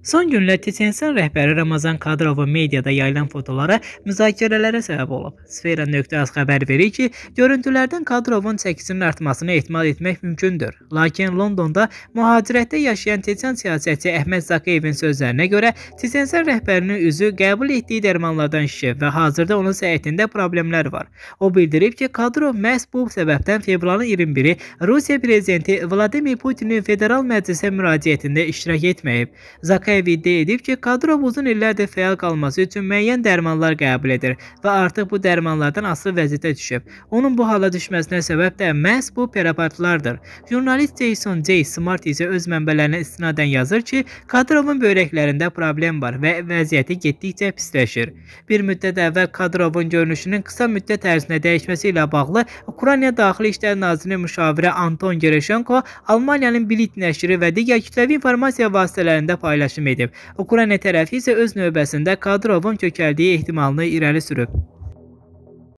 Son günlərdə Çeçenistan rəhbəri Ramazan Kadırovun mediada yayılan fotoları müzakirələrə səbəb olub. Sfera.az xəbər verir ki, görüntülərdən Kadırovun çəkisinin artmasını ehtimal etmək mümkündür. Lakin Londonda mühacirətdə yaşayan Çeçen siyasətçi Əhməd Zakiyevin sözlərinə görə, Çeçenistan rəhbərinin üzü qəbul etdiyi dərmanlardan şişib və hazırda onun səhhətində problemlər var. O bildirib ki, Kadırov məhz bu səbəbdən fevralın 21-i Rusiya prezidenti Vladimir Putinin federal məclisə müraciətində iştirak etməyib. Zakir Axıyev iddia edib ki, Kadrov uzun illərdir fəal qalması üçün müəyyən dərmanlar qəbul edir və artıq bu dərmanlardan asılı vəziyyətə düşüb. Onun bu hala düşməsinə səbəb də məhz bu preparatlardır. Jurnalist Jason J. Smart isə öz mənbələrinə istinadən yazır ki, Kadrovun böyrəklərində problem var və vəziyyəti getdikcə pisləşir. Bir müddət əvvəl Kadrovun görünüşünün qısa müddət ərzində dəyişməsi ilə bağlı Ukrayna Daxili İşlər Naziri müşaviri Anton Gereşenko Almaniyanın Bilit nəşri və digər kütləvi informasiya vasitələrində paylaşıb təhkim edib. Ukrayna tərəfi isə öz növbəsində Kadırovun kökəldiyi ehtimalını irəli sürüb.